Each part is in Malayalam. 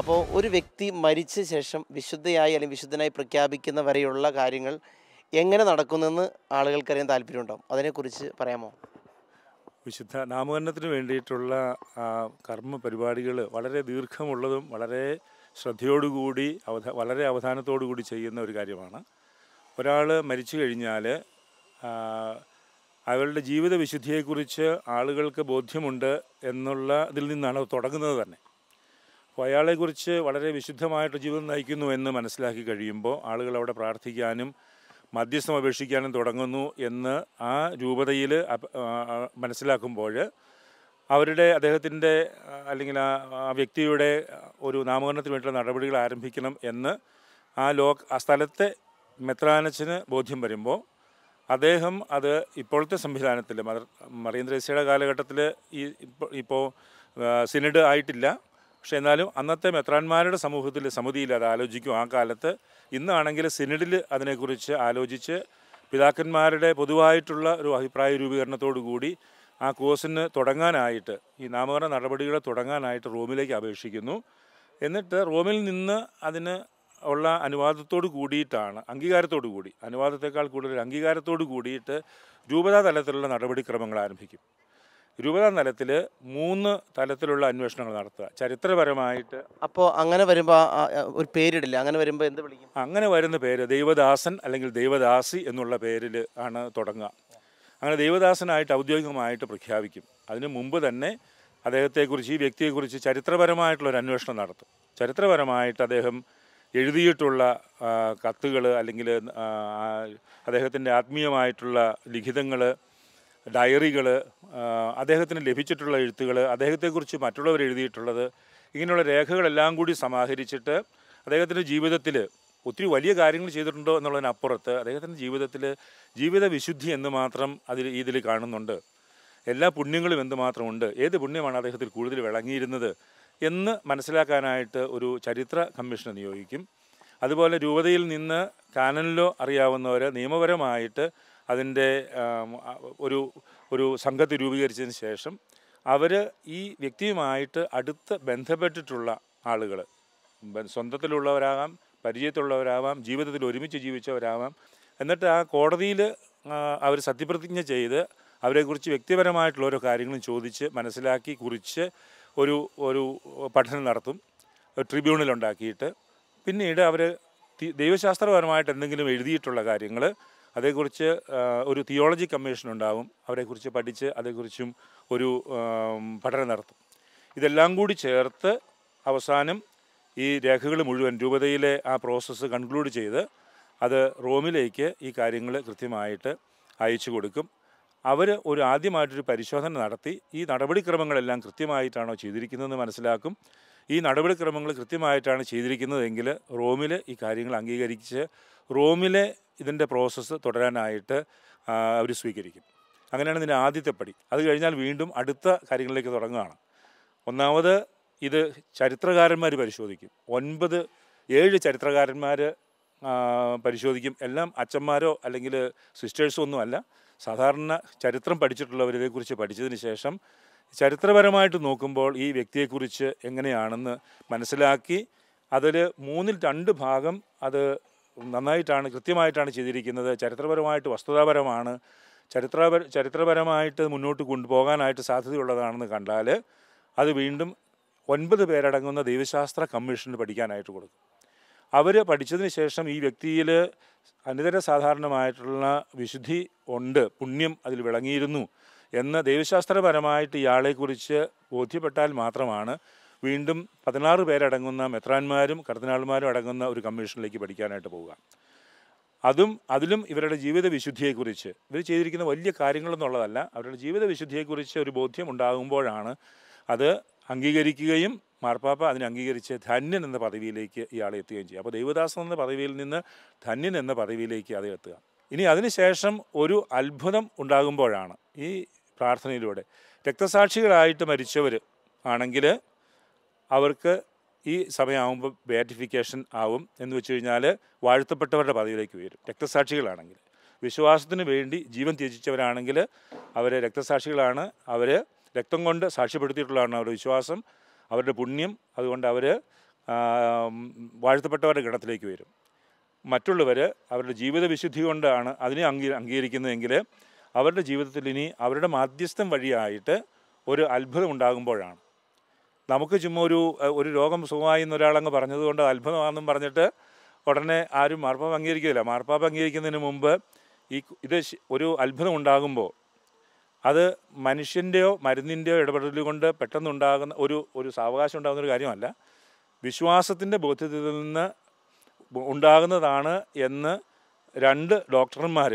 അപ്പോൾ ഒരു വ്യക്തി മരിച്ച ശേഷം വിശുദ്ധയായി അല്ലെങ്കിൽ വിശുദ്ധനായി പ്രഖ്യാപിക്കുന്ന വരെയുള്ള കാര്യങ്ങൾ എങ്ങനെ നടക്കുന്നെന്ന് ആളുകൾക്കറിയാൻ താല്പര്യമുണ്ടാവും അതിനെക്കുറിച്ച് പറയാമോ വിശുദ്ധ നാമകരണത്തിന് വേണ്ടിയിട്ടുള്ള കർമ്മ പരിപാടികൾ വളരെ ദീർഘമുള്ളതും വളരെ ശ്രദ്ധയോടുകൂടി അവധ വളരെ അവധാനത്തോടു കൂടി ചെയ്യുന്ന ഒരു കാര്യമാണ് ഒരാൾ മരിച്ചു കഴിഞ്ഞാൽ അവരുടെ ജീവിത വിശുദ്ധിയെക്കുറിച്ച് ആളുകൾക്ക് ബോധ്യമുണ്ട് എന്നുള്ള ഇതിൽ നിന്നാണ് തുടങ്ങുന്നത് തന്നെ അപ്പോൾ അയാളെക്കുറിച്ച് വളരെ വിശുദ്ധമായിട്ട് ജീവിതം നയിക്കുന്നു എന്ന് മനസ്സിലാക്കി കഴിയുമ്പോൾ ആളുകൾ അവിടെ പ്രാർത്ഥിക്കാനും മധ്യസ്ഥം അപേക്ഷിക്കാനും തുടങ്ങുന്നു എന്ന് ആ രൂപതയിൽ മനസ്സിലാക്കുമ്പോൾ അവരുടെ അദ്ദേഹത്തിൻ്റെ അല്ലെങ്കിൽ ആ വ്യക്തിയുടെ ഒരു നാമകരണത്തിന് വേണ്ടിയുള്ള നടപടികൾ ആരംഭിക്കണം എന്ന് ആ ലോ ആ സ്ഥലത്തെ മെത്രാനച്ചന് ബോധ്യം വരുമ്പോൾ അദ്ദേഹം അത് ഇപ്പോഴത്തെ സംവിധാനത്തിൽ മദർ മറിയന്ത്രേസ്യയുടെ കാലഘട്ടത്തിൽ ഈ ഇപ്പോൾ സിനഡ് ആയിട്ടില്ല പക്ഷേ എന്നാലും അന്നത്തെ മെത്രാന്മാരുടെ സമൂഹത്തിൽ സമിതിയിൽ അത് ആലോചിക്കും ആ കാലത്ത് ഇന്നാണെങ്കിൽ സിനഡിൽ അതിനെക്കുറിച്ച് ആലോചിച്ച് പിതാക്കന്മാരുടെ പൊതുവായിട്ടുള്ള ഒരു അഭിപ്രായ രൂപീകരണത്തോടു കൂടി ആ കോഴ്സിന് തുടങ്ങാനായിട്ട് ഈ നാമകരണ നടപടികൾ തുടങ്ങാനായിട്ട് റോമിലേക്ക് അപേക്ഷിക്കുന്നു എന്നിട്ട് റോമിൽ നിന്ന് അതിന് ഉള്ള അനുവാദത്തോട് കൂടിയിട്ടാണ് അംഗീകാരത്തോടു കൂടി അനുവാദത്തെക്കാൾ കൂടുതൽ അംഗീകാരത്തോടു കൂടിയിട്ട് രൂപതാ തലത്തിലുള്ള നടപടിക്രമങ്ങൾ ആരംഭിക്കും രൂപതാ തലത്തിൽ മൂന്ന് തലത്തിലുള്ള അന്വേഷണങ്ങൾ നടത്തുക ചരിത്രപരമായിട്ട് അപ്പോൾ അങ്ങനെ വരുമ്പോൾ ഒരു പേരിടില്ല അങ്ങനെ വരുമ്പോൾ എന്ത് വിളിക്കും അങ്ങനെ വരുന്ന പേര് ദൈവദാസൻ അല്ലെങ്കിൽ ദൈവദാസി എന്നുള്ള പേരിൽ ആണ് തുടങ്ങുക അങ്ങനെ ദൈവദാസനായിട്ട് ഔദ്യോഗികമായിട്ട് പ്രഖ്യാപിക്കും അതിനു മുമ്പ് തന്നെ അദ്ദേഹത്തെക്കുറിച്ച് ഈ വ്യക്തിയെക്കുറിച്ച് ചരിത്രപരമായിട്ടുള്ളൊരു അന്വേഷണം നടത്തും ചരിത്രപരമായിട്ട് അദ്ദേഹം എഴുതിയിട്ടുള്ള കത്തുകൾ അല്ലെങ്കിൽ അദ്ദേഹത്തിൻ്റെ ആത്മീയമായിട്ടുള്ള ലിഖിതങ്ങൾ ഡയറികൾ അദ്ദേഹത്തിന് ലഭിച്ചിട്ടുള്ള എഴുത്തുകൾ അദ്ദേഹത്തെക്കുറിച്ച് മറ്റുള്ളവർ എഴുതിയിട്ടുള്ളത് ഇങ്ങനെയുള്ള രേഖകളെല്ലാം കൂടി സമാഹരിച്ചിട്ട് അദ്ദേഹത്തിൻ്റെ ജീവിതത്തിൽ ഒത്തിരി വലിയ കാര്യങ്ങൾ ചെയ്തിട്ടുണ്ടോ എന്നുള്ളതിനപ്പുറത്ത് അദ്ദേഹത്തിൻ്റെ ജീവിതത്തിൽ ജീവിത വിശുദ്ധി എന്ന് മാത്രം അതിൽ ഇതിൽ കാണുന്നുണ്ട് എല്ലാ പുണ്യങ്ങളും എന്ത് ഉണ്ട് ഏത് പുണ്യമാണ് അദ്ദേഹത്തിൽ കൂടുതൽ വിളങ്ങിയിരുന്നത് എന്ന് മനസ്സിലാക്കാനായിട്ട് ഒരു ചരിത്ര കമ്മീഷനെ നിയോഗിക്കും അതുപോലെ രൂപതയിൽ നിന്ന് കാനനിലോ അറിയാവുന്നവർ നിയമപരമായിട്ട് അതിൻ്റെ ഒരു ഒരു സംഘത്തെ രൂപീകരിച്ചതിന് ശേഷം അവർ ഈ വ്യക്തിയുമായിട്ട് അടുത്ത് ബന്ധപ്പെട്ടിട്ടുള്ള ആളുകൾ സ്വന്തത്തിലുള്ളവരാകാം പരിചയത്തിലുള്ളവരാവാം ജീവിതത്തിൽ ഒരുമിച്ച് ജീവിച്ചവരാവാം എന്നിട്ട് ആ കോടതിയിൽ അവർ സത്യപ്രതിജ്ഞ ചെയ്ത് അവരെക്കുറിച്ച് വ്യക്തിപരമായിട്ടുള്ള ഓരോ കാര്യങ്ങളും ചോദിച്ച് മനസ്സിലാക്കി കുറിച്ച് ഒരു ഒരു പഠനം നടത്തും ട്രിബ്യൂണൽ ഉണ്ടാക്കിയിട്ട് പിന്നീട് അവർ ദൈവശാസ്ത്രപരമായിട്ട് എന്തെങ്കിലും എഴുതിയിട്ടുള്ള കാര്യങ്ങൾ അതേക്കുറിച്ച് ഒരു തിയോളജി കമ്മീഷൻ ഉണ്ടാവും അവരെക്കുറിച്ച് പഠിച്ച് അതേക്കുറിച്ചും ഒരു പഠനം നടത്തും ഇതെല്ലാം കൂടി ചേർത്ത് അവസാനം ഈ രേഖകൾ മുഴുവൻ രൂപതയിലെ ആ പ്രോസസ്സ് കൺക്ലൂഡ് ചെയ്ത് അത് റോമിലേക്ക് ഈ കാര്യങ്ങൾ കൃത്യമായിട്ട് അയച്ചു കൊടുക്കും അവർ ഒരു ആദ്യമായിട്ടൊരു പരിശോധന നടത്തി ഈ നടപടിക്രമങ്ങളെല്ലാം കൃത്യമായിട്ടാണോ ചെയ്തിരിക്കുന്നതെന്ന് മനസ്സിലാക്കും ഈ നടപടിക്രമങ്ങൾ കൃത്യമായിട്ടാണ് ചെയ്തിരിക്കുന്നതെങ്കിൽ റോമിൽ ഈ കാര്യങ്ങൾ അംഗീകരിച്ച് റോമിലെ ഇതിൻ്റെ പ്രോസസ്സ് തുടരാനായിട്ട് അവർ സ്വീകരിക്കും അങ്ങനെയാണ് ഇതിൻ്റെ ആദ്യത്തെ പടി അത് കഴിഞ്ഞാൽ വീണ്ടും അടുത്ത കാര്യങ്ങളിലേക്ക് തുടങ്ങുകയാണ് ഒന്നാമത് ഇത് ചരിത്രകാരന്മാർ പരിശോധിക്കും ഒൻപത് ഏഴ് ചരിത്രകാരന്മാർ പരിശോധിക്കും എല്ലാം അച്ഛന്മാരോ അല്ലെങ്കിൽ സിസ്റ്റേഴ്സോ ഒന്നുമല്ല സാധാരണ ചരിത്രം പഠിച്ചിട്ടുള്ളവരിതേക്കുറിച്ച് ഇതേക്കുറിച്ച് പഠിച്ചതിന് ശേഷം ചരിത്രപരമായിട്ട് നോക്കുമ്പോൾ ഈ വ്യക്തിയെക്കുറിച്ച് എങ്ങനെയാണെന്ന് മനസ്സിലാക്കി അതിൽ മൂന്നിൽ രണ്ട് ഭാഗം അത് നന്നായിട്ടാണ് കൃത്യമായിട്ടാണ് ചെയ്തിരിക്കുന്നത് ചരിത്രപരമായിട്ട് വസ്തുതാപരമാണ് ചരിത്രപര ചരിത്രപരമായിട്ട് മുന്നോട്ട് കൊണ്ടുപോകാനായിട്ട് സാധ്യതയുള്ളതാണെന്ന് കണ്ടാൽ അത് വീണ്ടും ഒൻപത് പേരടങ്ങുന്ന ദൈവശാസ്ത്ര കമ്മീഷന് പഠിക്കാനായിട്ട് കൊടുക്കും അവർ പഠിച്ചതിന് ശേഷം ഈ വ്യക്തിയിൽ അനിതര സാധാരണമായിട്ടുള്ള വിശുദ്ധി ഉണ്ട് പുണ്യം അതിൽ വിളങ്ങിയിരുന്നു എന്ന് ദൈവശാസ്ത്രപരമായിട്ട് ഇയാളെക്കുറിച്ച് ബോധ്യപ്പെട്ടാൽ മാത്രമാണ് വീണ്ടും പതിനാറ് പേരടങ്ങുന്ന മെത്രാന്മാരും കർദിനാൾമാരും അടങ്ങുന്ന ഒരു കമ്മീഷനിലേക്ക് പഠിക്കാനായിട്ട് പോവുക അതും അതിലും ഇവരുടെ ജീവിത വിശുദ്ധിയെക്കുറിച്ച് ഇവർ ചെയ്തിരിക്കുന്ന വലിയ കാര്യങ്ങളെന്നുള്ളതല്ല അവരുടെ ജീവിത വിശുദ്ധിയെക്കുറിച്ച് ഒരു ബോധ്യം ഉണ്ടാകുമ്പോഴാണ് അത് അംഗീകരിക്കുകയും മാർപ്പാപ്പ അതിനെ അംഗീകരിച്ച് ധന്യൻ എന്ന പദവിയിലേക്ക് ഇയാളെ എത്തുകയും ചെയ്യും അപ്പോൾ ദൈവദാസൻ എന്ന പദവിയിൽ നിന്ന് ധന്യൻ എന്ന പദവിയിലേക്ക് അത് എത്തുക ഇനി അതിനുശേഷം ഒരു അത്ഭുതം ഉണ്ടാകുമ്പോഴാണ് ഈ പ്രാർത്ഥനയിലൂടെ രക്തസാക്ഷികളായിട്ട് മരിച്ചവർ ആണെങ്കിൽ അവർക്ക് ഈ സമയമാകുമ്പോൾ ബേറ്റിഫിക്കേഷൻ ആവും എന്ന് വെച്ച് കഴിഞ്ഞാൽ വാഴ്ത്തപ്പെട്ടവരുടെ പദവിയിലേക്ക് വരും രക്തസാക്ഷികളാണെങ്കിൽ വിശ്വാസത്തിന് വേണ്ടി ജീവൻ ത്യജിച്ചവരാണെങ്കിൽ അവർ രക്തസാക്ഷികളാണ് അവർ രക്തം കൊണ്ട് സാക്ഷ്യപ്പെടുത്തിയിട്ടുള്ളതാണ് അവരുടെ വിശ്വാസം അവരുടെ പുണ്യം അതുകൊണ്ട് അവർ വാഴ്ത്തപ്പെട്ടവരുടെ ഗണത്തിലേക്ക് വരും മറ്റുള്ളവർ അവരുടെ ജീവിത വിശുദ്ധി കൊണ്ടാണ് അതിനെ അംഗീ അംഗീകരിക്കുന്നതെങ്കിൽ അവരുടെ ജീവിതത്തിൽ ഇനി അവരുടെ മാധ്യസ്ഥം വഴിയായിട്ട് ഒരു അത്ഭുതം ഉണ്ടാകുമ്പോഴാണ് നമുക്ക് ചുമ്മാ ഒരു ഒരു രോഗം സുഖമായി എന്നൊരാളങ്ങ് പറഞ്ഞതുകൊണ്ട് അത്ഭുതമാണെന്നും പറഞ്ഞിട്ട് ഉടനെ ആരും മാർപ്പാപ്പ് അംഗീകരിക്കില്ല മാർപ്പാപ്പ് അംഗീകരിക്കുന്നതിന് മുമ്പ് ഈ ഇത് ഒരു അത്ഭുതം ഉണ്ടാകുമ്പോൾ അത് മനുഷ്യൻ്റെയോ മരുന്നിൻ്റെയോ ഇടപെടലുകൊണ്ട് കൊണ്ട് പെട്ടെന്നുണ്ടാകുന്ന ഒരു ഒരു സാവകാശം ഉണ്ടാകുന്ന ഒരു കാര്യമല്ല വിശ്വാസത്തിൻ്റെ ബോധ്യത്തിൽ നിന്ന് ഉണ്ടാകുന്നതാണ് എന്ന് രണ്ട് ഡോക്ടർമാർ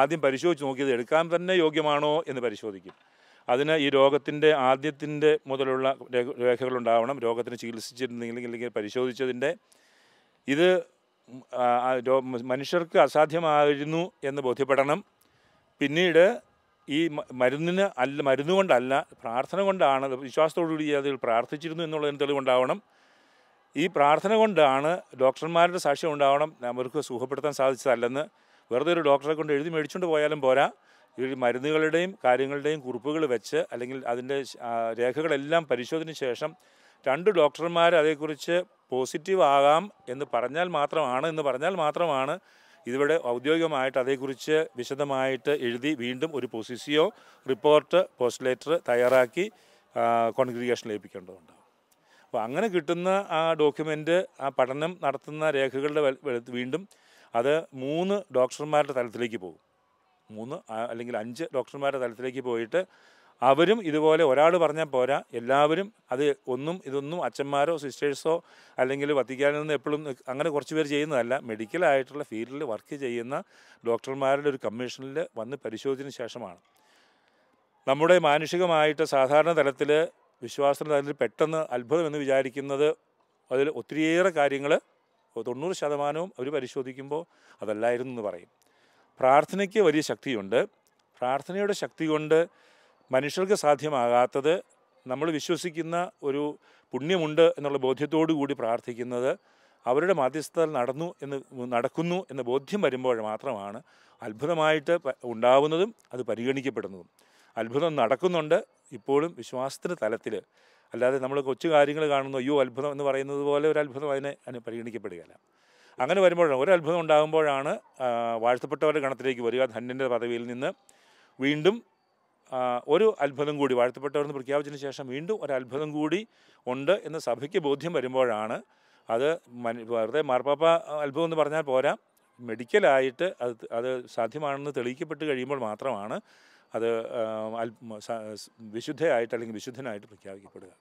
ആദ്യം പരിശോധിച്ച് നോക്കിയത് എടുക്കാൻ തന്നെ യോഗ്യമാണോ എന്ന് പരിശോധിക്കും അതിന് ഈ രോഗത്തിൻ്റെ ആദ്യത്തിൻ്റെ മുതലുള്ള രേഖകളുണ്ടാവണം രോഗത്തിന് ചികിത്സിച്ചിരുന്നെങ്കിൽ അല്ലെങ്കിൽ പരിശോധിച്ചതിൻ്റെ ഇത് മനുഷ്യർക്ക് അസാധ്യമായിരുന്നു എന്ന് ബോധ്യപ്പെടണം പിന്നീട് ഈ മരുന്നിന് അല്ല മരുന്നുകൊണ്ടല്ല പ്രാർത്ഥന കൊണ്ടാണ് വിശ്വാസത്തോടുകൂടി അതിൽ പ്രാർത്ഥിച്ചിരുന്നു എന്നുള്ളതിന് തെളിവുണ്ടാവണം ഈ പ്രാർത്ഥന കൊണ്ടാണ് ഡോക്ടർമാരുടെ സാക്ഷ്യം ഉണ്ടാവണം അവർക്ക് സുഖപ്പെടുത്താൻ സാധിച്ചതല്ലെന്ന് വെറുതെ ഒരു ഡോക്ടറെ കൊണ്ട് എഴുതി മേടിച്ചുകൊണ്ട് പോയാലും പോരാ ഈ മരുന്നുകളുടെയും കാര്യങ്ങളുടെയും കുറിപ്പുകൾ വെച്ച് അല്ലെങ്കിൽ അതിൻ്റെ രേഖകളെല്ലാം പരിശോധനയ്ക്ക് ശേഷം രണ്ട് ഡോക്ടർമാർ അതേക്കുറിച്ച് പോസിറ്റീവ് ആകാം എന്ന് പറഞ്ഞാൽ മാത്രമാണ് എന്ന് പറഞ്ഞാൽ മാത്രമാണ് ഇതിവിടെ ഔദ്യോഗികമായിട്ട് അതേക്കുറിച്ച് വിശദമായിട്ട് എഴുതി വീണ്ടും ഒരു പൊസിസിയോ റിപ്പോർട്ട് പോസ്റ്റ് ലെറ്റർ തയ്യാറാക്കി കോൺഗ്രിഗേഷൻ ഏൽപ്പിക്കേണ്ടതുണ്ട് അപ്പോൾ അങ്ങനെ കിട്ടുന്ന ആ ഡോക്യുമെൻ്റ് ആ പഠനം നടത്തുന്ന രേഖകളുടെ വീണ്ടും അത് മൂന്ന് ഡോക്ടർമാരുടെ തലത്തിലേക്ക് പോകും മൂന്ന് അല്ലെങ്കിൽ അഞ്ച് ഡോക്ടർമാരുടെ തലത്തിലേക്ക് പോയിട്ട് അവരും ഇതുപോലെ ഒരാൾ പറഞ്ഞാൽ പോരാ എല്ലാവരും അത് ഒന്നും ഇതൊന്നും അച്ഛന്മാരോ സിസ്റ്റേഴ്സോ അല്ലെങ്കിൽ വത്തിക്കാനിൽ നിന്ന് എപ്പോഴും അങ്ങനെ കുറച്ച് പേര് ചെയ്യുന്നതല്ല മെഡിക്കലായിട്ടുള്ള ഫീൽഡിൽ വർക്ക് ചെയ്യുന്ന ഡോക്ടർമാരുടെ ഒരു കമ്മീഷനിൽ വന്ന് പരിശോധിച്ചതിന് ശേഷമാണ് നമ്മുടെ മാനുഷികമായിട്ട് സാധാരണ തലത്തിൽ വിശ്വാസത്തിൻ്റെ തലത്തിൽ പെട്ടെന്ന് അത്ഭുതമെന്ന് വിചാരിക്കുന്നത് അതിൽ ഒത്തിരിയേറെ കാര്യങ്ങൾ തൊണ്ണൂറ് ശതമാനവും അവർ പരിശോധിക്കുമ്പോൾ അതല്ലായിരുന്നു എന്ന് പറയും പ്രാർത്ഥനയ്ക്ക് വലിയ ശക്തിയുണ്ട് പ്രാർത്ഥനയുടെ ശക്തി കൊണ്ട് മനുഷ്യർക്ക് സാധ്യമാകാത്തത് നമ്മൾ വിശ്വസിക്കുന്ന ഒരു പുണ്യമുണ്ട് എന്നുള്ള ബോധ്യത്തോടു കൂടി പ്രാർത്ഥിക്കുന്നത് അവരുടെ മാധ്യസ്ഥ നടന്നു എന്ന് നടക്കുന്നു എന്ന ബോധ്യം വരുമ്പോൾ മാത്രമാണ് അത്ഭുതമായിട്ട് ഉണ്ടാവുന്നതും അത് പരിഗണിക്കപ്പെടുന്നതും അത്ഭുതം നടക്കുന്നുണ്ട് ഇപ്പോഴും വിശ്വാസത്തിൻ്റെ തലത്തിൽ അല്ലാതെ നമ്മൾ കൊച്ചു കാര്യങ്ങൾ കാണുന്നു അയ്യോ അത്ഭുതം എന്ന് പറയുന്നത് പോലെ ഒരു അത്ഭുതം അതിനെ അതിന് പരിഗണിക്കപ്പെടുകയല്ല അങ്ങനെ വരുമ്പോഴാണ് ഒരു അത്ഭുതം ഉണ്ടാകുമ്പോഴാണ് വാഴ്ത്തപ്പെട്ടവരുടെ ഗണത്തിലേക്ക് വരിക ധന്യൻ്റെ പദവിയിൽ നിന്ന് വീണ്ടും ഒരു അത്ഭുതം കൂടി വാഴ്ത്തപ്പെട്ടവരെന്ന് പ്രഖ്യാപിച്ചതിന് ശേഷം വീണ്ടും ഒരു അത്ഭുതം കൂടി ഉണ്ട് എന്ന് സഭയ്ക്ക് ബോധ്യം വരുമ്പോഴാണ് അത് വെറുതെ മാർപ്പാപ്പ അത്ഭുതം എന്ന് പറഞ്ഞാൽ പോരാ മെഡിക്കലായിട്ട് അത് അത് സാധ്യമാണെന്ന് തെളിയിക്കപ്പെട്ട് കഴിയുമ്പോൾ മാത്രമാണ് അത് വിശുദ്ധയായിട്ട് അല്ലെങ്കിൽ വിശുദ്ധനായിട്ട് പ്രഖ്യാപിക്കപ്പെടുക